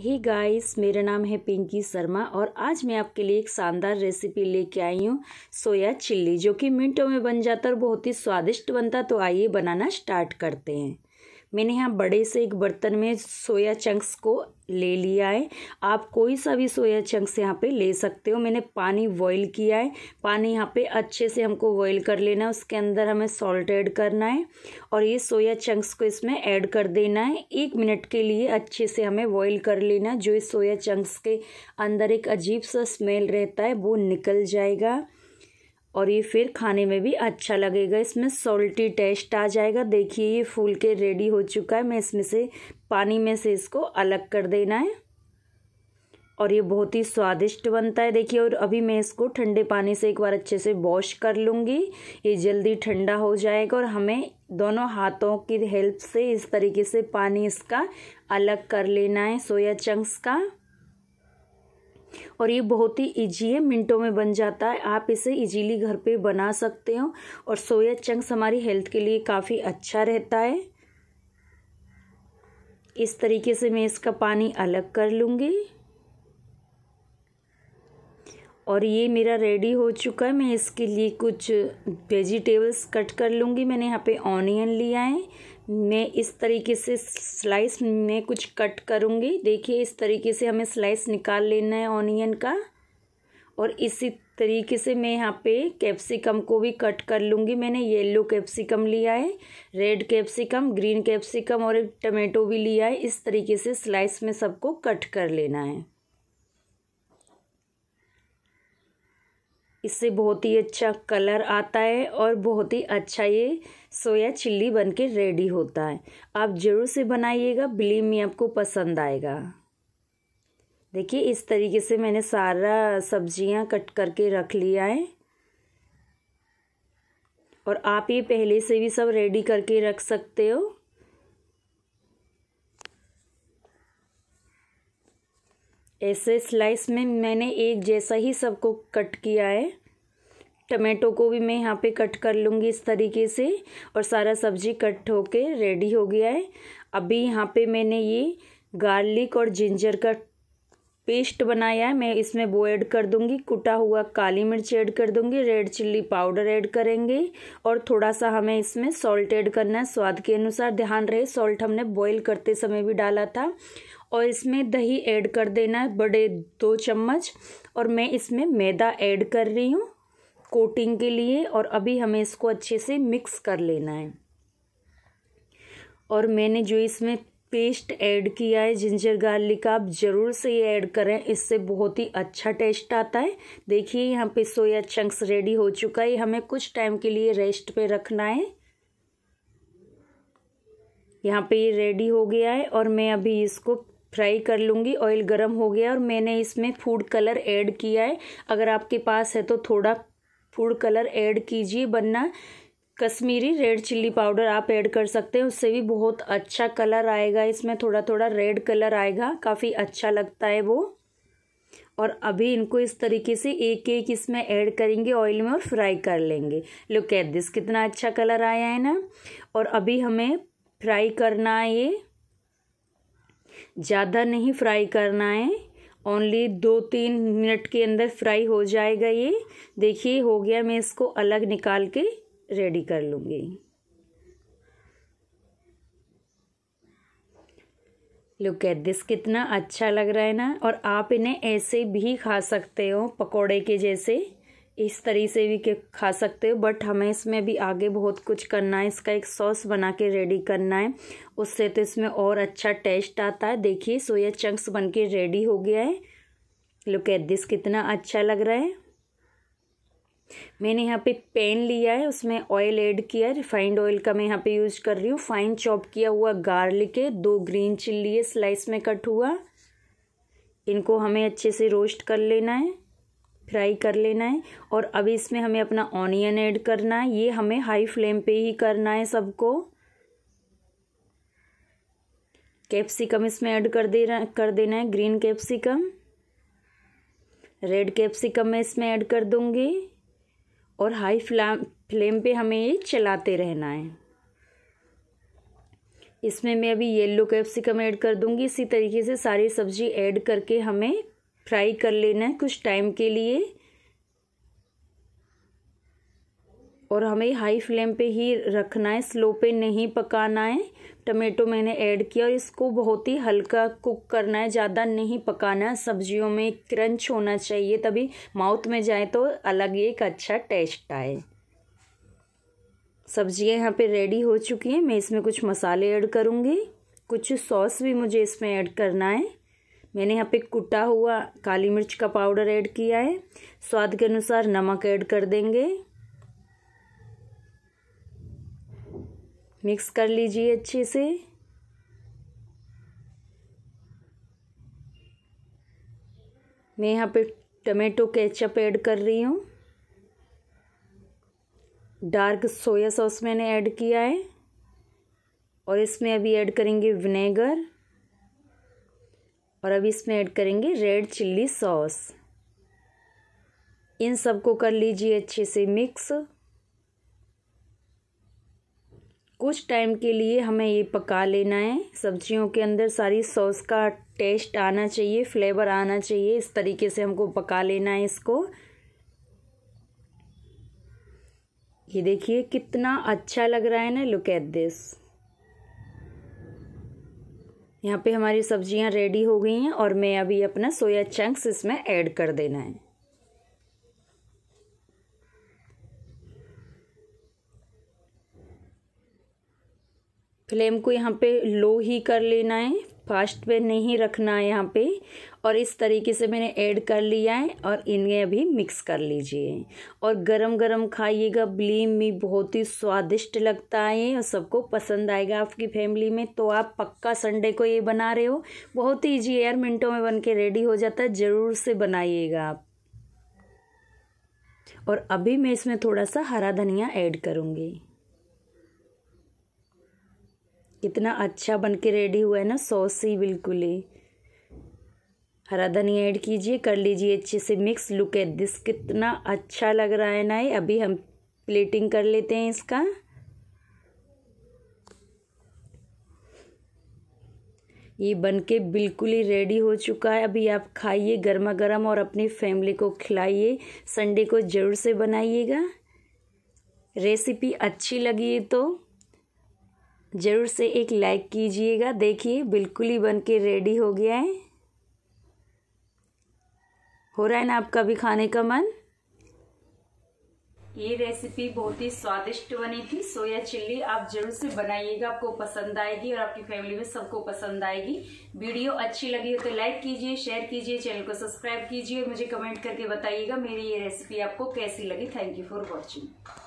हे hey guys मेरा नाम है पिंकी शर्मा और आज मैं आपके लिए एक शानदार रेसिपी लेके आई हूँ सोया चिल्ली जो कि मिनटों में बन जाता और बहुत ही स्वादिष्ट बनता तो आइए बनाना स्टार्ट करते हैं मैंने यहाँ बड़े से एक बर्तन में सोया चंक्स को ले लिया है आप कोई सा भी सोया चंक्स यहाँ पे ले सकते हो मैंने पानी बॉईल किया है पानी यहाँ पे अच्छे से हमको बॉईल कर लेना है उसके अंदर हमें सॉल्ट ऐड करना है और ये सोया चंक्स को इसमें ऐड कर देना है एक मिनट के लिए अच्छे से हमें बॉईल कर लेना जो इस सोया चंक्स के अंदर एक अजीब सा स्मेल रहता है वो निकल जाएगा और ये फिर खाने में भी अच्छा लगेगा इसमें सॉल्टी टेस्ट आ जाएगा देखिए ये फूल के रेडी हो चुका है मैं इसमें से पानी में से इसको अलग कर देना है और ये बहुत ही स्वादिष्ट बनता है देखिए और अभी मैं इसको ठंडे पानी से एक बार अच्छे से वॉश कर लूँगी ये जल्दी ठंडा हो जाएगा और हमें दोनों हाथों की हेल्प से इस तरीके से पानी इसका अलग कर लेना है सोया चंक्स का और ये बहुत ही इजी है मिनटों में बन जाता है आप इसे इजीली घर पे बना सकते हो और सोया चंक्स हमारी हेल्थ के लिए काफ़ी अच्छा रहता है इस तरीके से मैं इसका पानी अलग कर लूँगी और ये मेरा रेडी हो चुका है मैं इसके लिए कुछ वेजिटेबल्स कट कर लूँगी मैंने यहाँ पे ऑनियन लिया है मैं इस तरीके से स्लाइस में कुछ कट करूँगी देखिए इस तरीके से हमें स्लाइस निकाल लेना है ऑनियन का और इसी तरीके से मैं यहाँ पे कैप्सिकम को भी कट कर लूँगी मैंने येलो कैप्सिकम लिया है रेड कैप्सिकम ग्रीन कैप्सिकम और एक टमेटो भी लिया है इस तरीके से स्लाइस में सबको कट कर लेना है इससे बहुत ही अच्छा कलर आता है और बहुत ही अच्छा ये सोया चिल्ली बन के रेडी होता है आप ज़रूर से बनाइएगा बिलीव मी आपको पसंद आएगा देखिए इस तरीके से मैंने सारा सब्जियां कट करके रख लिया है और आप ये पहले से भी सब रेडी करके रख सकते हो ऐसे स्लाइस में मैंने एक जैसा ही सबको कट किया है टमेटो को भी मैं यहाँ पे कट कर लूँगी इस तरीके से और सारा सब्जी कट होके रेडी हो गया है अभी यहाँ पे मैंने ये गार्लिक और जिंजर का पेस्ट बनाया है मैं इसमें वो ऐड कर दूँगी कुटा हुआ काली मिर्च ऐड कर दूँगी रेड चिल्ली पाउडर ऐड करेंगे और थोड़ा सा हमें इसमें सॉल्ट ऐड करना है स्वाद के अनुसार ध्यान रहे सॉल्ट हमने बॉईल करते समय भी डाला था और इसमें दही ऐड कर देना है बड़े दो चम्मच और मैं इसमें मैदा ऐड कर रही हूँ कोटिंग के लिए और अभी हमें इसको अच्छे से मिक्स कर लेना है और मैंने जो इसमें पेस्ट ऐड किया है जिंजर गार्लिक आप ज़रूर से ये ऐड करें इससे बहुत ही अच्छा टेस्ट आता है देखिए यहाँ पे सोया चंक्स रेडी हो चुका है हमें कुछ टाइम के लिए रेस्ट पे रखना है यहाँ पे ये रेडी हो गया है और मैं अभी इसको फ्राई कर लूँगी ऑयल गरम हो गया और मैंने इसमें फूड कलर ऐड किया है अगर आपके पास है तो थोड़ा फूड कलर ऐड कीजिए बनना कश्मीरी रेड चिल्ली पाउडर आप ऐड कर सकते हैं उससे भी बहुत अच्छा कलर आएगा इसमें थोड़ा थोड़ा रेड कलर आएगा काफ़ी अच्छा लगता है वो और अभी इनको इस तरीके से एक एक इसमें ऐड करेंगे ऑयल में और फ्राई कर लेंगे लुक एट दिस कितना अच्छा कलर आया है ना और अभी हमें फ्राई करना है ये ज़्यादा नहीं फ्राई करना है ओनली दो तीन मिनट के अंदर फ्राई हो जाएगा ये देखिए हो गया मैं इसको अलग निकाल के रेडी कर लूँगी लुक एट दिस कितना अच्छा लग रहा है ना और आप इन्हें ऐसे भी खा सकते हो पकोड़े के जैसे इस तरीके से भी खा सकते हो बट हमें इसमें भी आगे बहुत कुछ करना है इसका एक सॉस बना के रेडी करना है उससे तो इसमें और अच्छा टेस्ट आता है देखिए सोया चंक्स बन के रेडी हो गया है लुक एट दिस कितना अच्छा लग रहा है मैंने यहाँ पे पेन लिया है उसमें ऑयल ऐड किया है रिफाइंड ऑयल का मैं यहाँ पे यूज कर रही हूँ फाइन चॉप किया हुआ गार्लिक है दो ग्रीन चिल्ली है स्लाइस में कट हुआ इनको हमें अच्छे से रोस्ट कर लेना है फ्राई कर लेना है और अब इसमें हमें अपना ऑनियन ऐड करना है ये हमें हाई फ्लेम पे ही करना है सबको कैप्सिकम इसमें ऐड कर देना कर देना है ग्रीन कैप्सिकम रेड कैप्सिकम मैं इसमें ऐड कर दूँगी और हाई फ्लाम फ्लेम पे हमें ये चलाते रहना है इसमें मैं अभी येलो कैप्सिकम ऐड कर दूंगी इसी तरीके से सारी सब्जी ऐड करके हमें फ्राई कर लेना है कुछ टाइम के लिए और हमें हाई फ्लेम पे ही रखना है स्लो पे नहीं पकाना है टमेटो मैंने ऐड किया और इसको बहुत ही हल्का कुक करना है ज़्यादा नहीं पकाना है सब्जियों में क्रंच होना चाहिए तभी माउथ में जाए तो अलग ही एक अच्छा टेस्ट आए सब्जियां यहाँ पे रेडी हो चुकी हैं मैं इसमें कुछ मसाले ऐड करूँगी कुछ सॉस भी मुझे इसमें ऐड करना है मैंने यहाँ पे कुटा हुआ काली मिर्च का पाउडर ऐड किया है स्वाद के अनुसार नमक ऐड कर देंगे मिक्स कर लीजिए अच्छे से मैं यहाँ पे टमेटो केचप ऐड कर रही हूँ डार्क सोया सॉस मैंने ऐड किया है और इसमें अभी ऐड करेंगे विनेगर और अब इसमें ऐड करेंगे रेड चिल्ली सॉस इन सबको कर लीजिए अच्छे से मिक्स कुछ टाइम के लिए हमें ये पका लेना है सब्जियों के अंदर सारी सॉस का टेस्ट आना चाहिए फ्लेवर आना चाहिए इस तरीके से हमको पका लेना है इसको ये देखिए कितना अच्छा लग रहा है ना लुक एट दिस यहाँ पे हमारी सब्जियाँ रेडी हो गई हैं और मैं अभी अपना सोया चंक्स इसमें ऐड कर देना है फ्लेम को यहाँ पे लो ही कर लेना है फास्ट पे नहीं रखना है यहाँ पे और इस तरीके से मैंने ऐड कर लिया है और इन्हें अभी मिक्स कर लीजिए और गरम गरम खाइएगा ब्लीम भी बहुत ही स्वादिष्ट लगता है और सबको पसंद आएगा आपकी फैमिली में तो आप पक्का संडे को ये बना रहे हो बहुत ही ईजी यार मिनटों में बन के रेडी हो जाता है ज़रूर से बनाइएगा आप और अभी मैं इसमें थोड़ा सा हरा धनिया ऐड करूँगी इतना अच्छा बन के रेडी हुआ है ना सॉस ही बिल्कुल ही हरा धनिया ऐड कीजिए कर लीजिए अच्छे से मिक्स लुक एट दिस कितना अच्छा लग रहा है ना ये अभी हम प्लेटिंग कर लेते हैं इसका ये बनके बिल्कुल ही रेडी हो चुका है अभी आप खाइए गर्मा गर्म और अपनी फैमिली को खिलाइए संडे को ज़रूर से बनाइएगा रेसिपी अच्छी लगी तो ज़रूर से एक लाइक कीजिएगा देखिए बिल्कुल ही बन के रेडी हो गया है हो रहा है ना आपका भी खाने का मन ये रेसिपी बहुत ही स्वादिष्ट बनी थी सोया चिल्ली आप जरूर से बनाइएगा आपको पसंद आएगी और आपकी फैमिली में सबको पसंद आएगी वीडियो अच्छी लगी हो तो लाइक कीजिए शेयर कीजिए चैनल को सब्सक्राइब कीजिए और मुझे कमेंट करके बताइएगा मेरी ये रेसिपी आपको कैसी लगी थैंक यू फॉर वॉचिंग